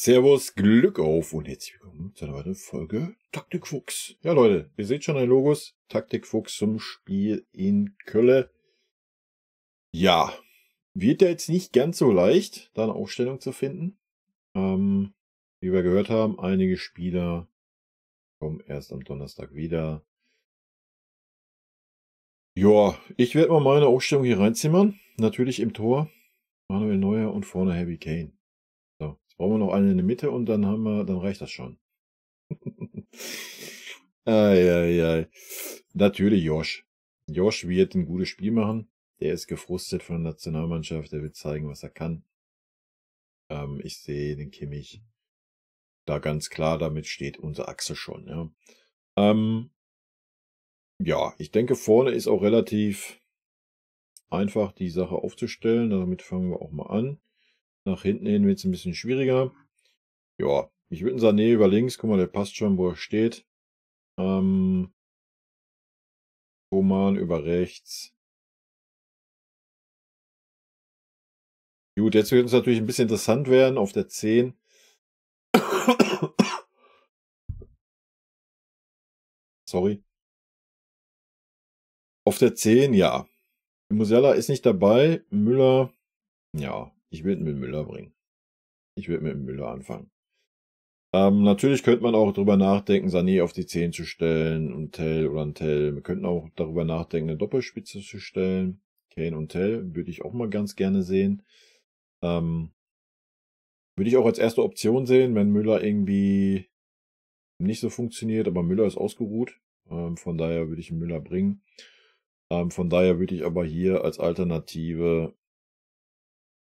Servus, Glück auf und herzlich willkommen zu einer weiteren Folge Taktikfuchs. Ja Leute, ihr seht schon ein Logos, Taktikfuchs zum Spiel in Kölle. Ja, wird ja jetzt nicht ganz so leicht, da eine Aufstellung zu finden. Ähm, wie wir gehört haben, einige Spieler kommen erst am Donnerstag wieder. Ja, ich werde mal meine Aufstellung hier reinzimmern. Natürlich im Tor Manuel Neuer und vorne Heavy Kane. Brauchen wir noch einen in der Mitte und dann haben wir, dann reicht das schon. ei, ei, ei. Natürlich Josh. Josh wird ein gutes Spiel machen. Der ist gefrustet von der Nationalmannschaft. Der will zeigen, was er kann. Ähm, ich sehe den Kimmich da ganz klar. Damit steht unser Achse schon. Ja, ähm, ja ich denke, vorne ist auch relativ einfach die Sache aufzustellen. Damit fangen wir auch mal an. Nach hinten hin wird es ein bisschen schwieriger. Ja, ich würde sagen, Sané über links, guck mal, der passt schon, wo er steht. Ähm, Roman über rechts. Gut, jetzt wird es natürlich ein bisschen interessant werden auf der 10. Sorry. Auf der 10, ja. Musella ist nicht dabei. Müller, ja. Ich würde mit Müller bringen. Ich würde mit Müller anfangen. Ähm, natürlich könnte man auch drüber nachdenken, Sané auf die 10 zu stellen und Tell oder ein Tell. Wir könnten auch darüber nachdenken, eine Doppelspitze zu stellen. Kane und Tell würde ich auch mal ganz gerne sehen. Ähm, würde ich auch als erste Option sehen, wenn Müller irgendwie nicht so funktioniert, aber Müller ist ausgeruht. Ähm, von daher würde ich Müller bringen. Ähm, von daher würde ich aber hier als Alternative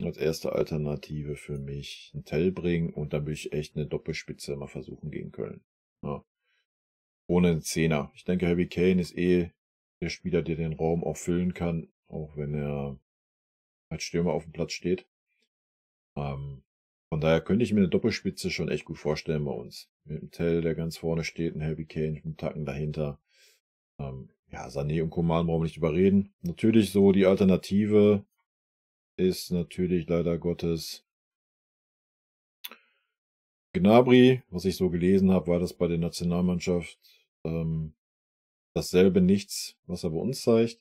als erste Alternative für mich ein Tell bringen und dann würde ich echt eine Doppelspitze mal versuchen gegen Köln. Ja. Ohne einen Zehner. Ich denke, Heavy Kane ist eh der Spieler, der den Raum auch füllen kann, auch wenn er als Stürmer auf dem Platz steht. Ähm, von daher könnte ich mir eine Doppelspitze schon echt gut vorstellen bei uns. Mit einem Tell, der ganz vorne steht, ein Heavy Kane mit einem Tacken dahinter. Ähm, ja, Sané und Koman brauchen wir nicht überreden. Natürlich so die Alternative, ist natürlich leider Gottes Gnabry. Was ich so gelesen habe, war das bei der Nationalmannschaft ähm, dasselbe Nichts, was er bei uns zeigt.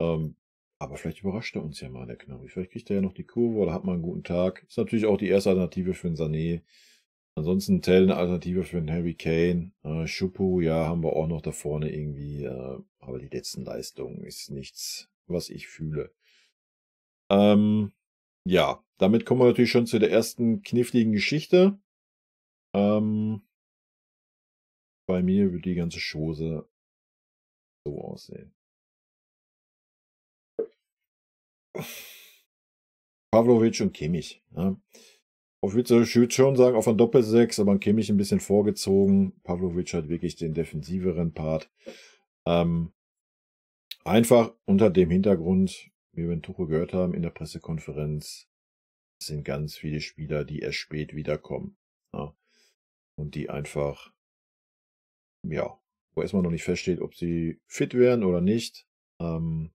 Ähm, aber vielleicht überrascht er uns ja mal, der Gnabry. Vielleicht kriegt er ja noch die Kurve oder hat mal einen guten Tag. Ist natürlich auch die erste Alternative für den Sané. Ansonsten Tell eine Alternative für den Harry Kane. Äh, Schupu, ja, haben wir auch noch da vorne irgendwie. Äh, aber die letzten Leistungen ist nichts, was ich fühle. Ähm, ja, damit kommen wir natürlich schon zu der ersten kniffligen Geschichte. Ähm, bei mir wird die ganze Chose so aussehen. Pavlovic und Kimmich. Ja. Auf Witze, ich würde schon sagen, auf ein Doppelsechs, aber an Kimmich ein bisschen vorgezogen. Pavlovic hat wirklich den defensiveren Part. Ähm, einfach unter dem Hintergrund, wie wir in Tuchel gehört haben in der Pressekonferenz, sind ganz viele Spieler, die erst spät wiederkommen. Ja. Und die einfach, ja, wo erstmal noch nicht feststeht, ob sie fit wären oder nicht. Ähm,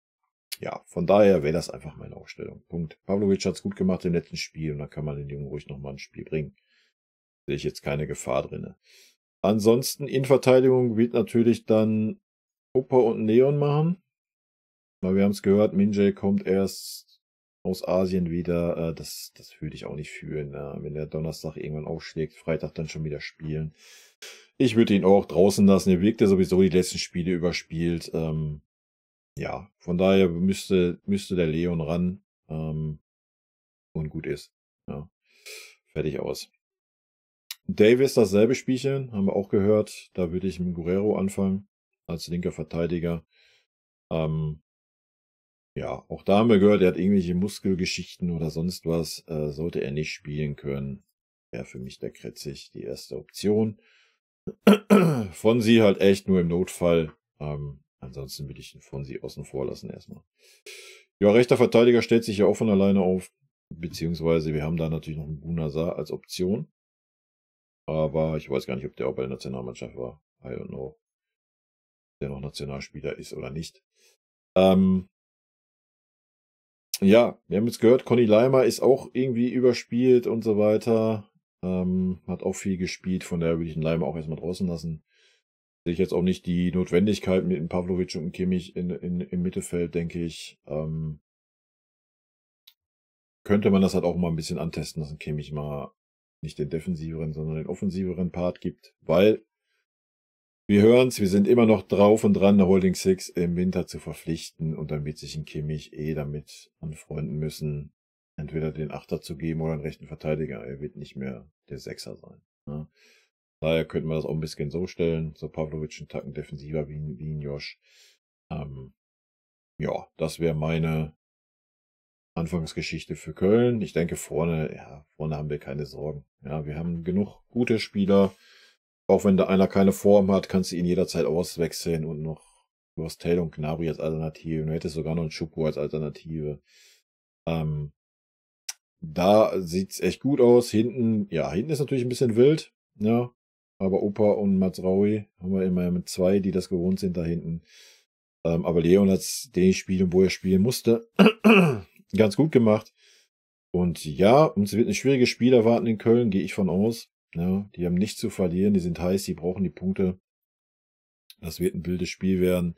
ja, von daher wäre das einfach meine Aufstellung. Punkt. Pavlovic hat es gut gemacht im letzten Spiel und da kann man den Jungen ruhig nochmal ein Spiel bringen. Sehe ich jetzt keine Gefahr drinne. Ansonsten in Verteidigung wird natürlich dann Opa und Neon machen. Weil wir haben es gehört, Minjay kommt erst aus Asien wieder. Äh, das, das würde ich auch nicht fühlen. Äh, wenn der Donnerstag irgendwann aufschlägt, Freitag dann schon wieder spielen. Ich würde ihn auch draußen lassen. Er wirkt ja sowieso die letzten Spiele überspielt. Ähm, ja, von daher müsste, müsste der Leon ran. Ähm, und gut ist. Ja. Fertig aus. Davis dasselbe Spielchen, haben wir auch gehört. Da würde ich mit Guerrero anfangen, als linker Verteidiger. Ähm, ja, auch da haben wir gehört, er hat irgendwelche Muskelgeschichten oder sonst was. Äh, sollte er nicht spielen können, wäre für mich der Kretzig die erste Option. Von sie halt echt nur im Notfall. Ähm, ansonsten würde ich ihn von sie außen vor lassen erstmal. Ja, rechter Verteidiger stellt sich ja auch von alleine auf. Beziehungsweise wir haben da natürlich noch einen Bunazar als Option. Aber ich weiß gar nicht, ob der auch bei der Nationalmannschaft war. I don't know. Der noch Nationalspieler ist oder nicht. Ähm, ja, wir haben jetzt gehört, Conny Leimer ist auch irgendwie überspielt und so weiter. Ähm, hat auch viel gespielt, von daher würde ich den Leimer auch erstmal draußen lassen. Sehe ich jetzt auch nicht die Notwendigkeit mit Pavlovic und Kimmich in, in, im Mittelfeld, denke ich. Ähm, könnte man das halt auch mal ein bisschen antesten, dass ein Kimmich mal nicht den defensiveren, sondern den offensiveren Part gibt, weil wir hören's, wir sind immer noch drauf und dran, eine Holding Six im Winter zu verpflichten und damit sich ein Kimmich eh damit anfreunden müssen, entweder den Achter zu geben oder einen rechten Verteidiger. Er wird nicht mehr der Sechser sein. Ne? Daher könnten wir das auch ein bisschen so stellen, so Pavlovic einen Tacken defensiver wie, wie ein Josh. Ähm, ja, das wäre meine Anfangsgeschichte für Köln. Ich denke, vorne, ja, vorne haben wir keine Sorgen. Ja, wir haben genug gute Spieler. Auch wenn da einer keine Form hat, kannst du ihn jederzeit auswechseln und noch du hast Taylor und Gnabry als Alternative. Du hättest sogar noch einen Schupo als Alternative. Ähm, da sieht's echt gut aus. Hinten, ja, hinten ist natürlich ein bisschen wild, ja. Aber Opa und Mazraoui haben wir immer mit zwei, die das gewohnt sind da hinten. Ähm, aber Leon hat's den Spiel, wo er spielen musste, ganz gut gemacht. Und ja, uns wird ein schwieriges Spiel erwarten in Köln, gehe ich von aus. Ja, ne? die haben nichts zu verlieren, die sind heiß, die brauchen die Punkte. Das wird ein wildes Spiel werden.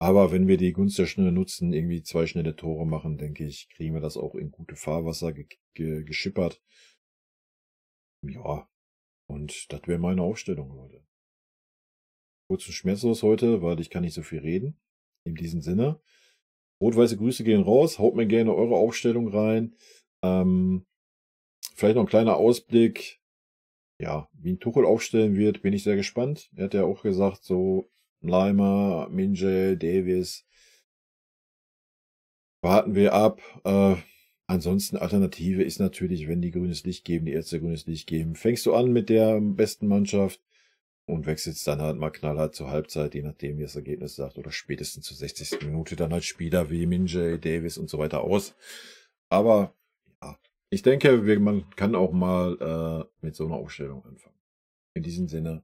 Aber wenn wir die Gunst der Schnelle nutzen, irgendwie zwei schnelle Tore machen, denke ich, kriegen wir das auch in gute Fahrwasser ge ge geschippert. Ja, und das wäre meine Aufstellung Leute. Kurz und schmerzlos heute, weil ich kann nicht so viel reden. In diesem Sinne. Rot-weiße Grüße gehen raus. Haut mir gerne eure Aufstellung rein. Ähm, vielleicht noch ein kleiner Ausblick ja, wie ein Tuchel aufstellen wird, bin ich sehr gespannt. Er hat ja auch gesagt, so Leimer, Minje, Davis. Warten wir ab. Äh, ansonsten Alternative ist natürlich, wenn die grünes Licht geben, die Ärzte grünes Licht geben. Fängst du an mit der besten Mannschaft und wechselst dann halt mal knallhart zur Halbzeit, je nachdem, wie das Ergebnis sagt, oder spätestens zur 60. Minute dann halt Spieler wie Minje, Davis und so weiter aus. Aber ja, ich denke, man kann auch mal äh, mit so einer Aufstellung anfangen. In diesem Sinne,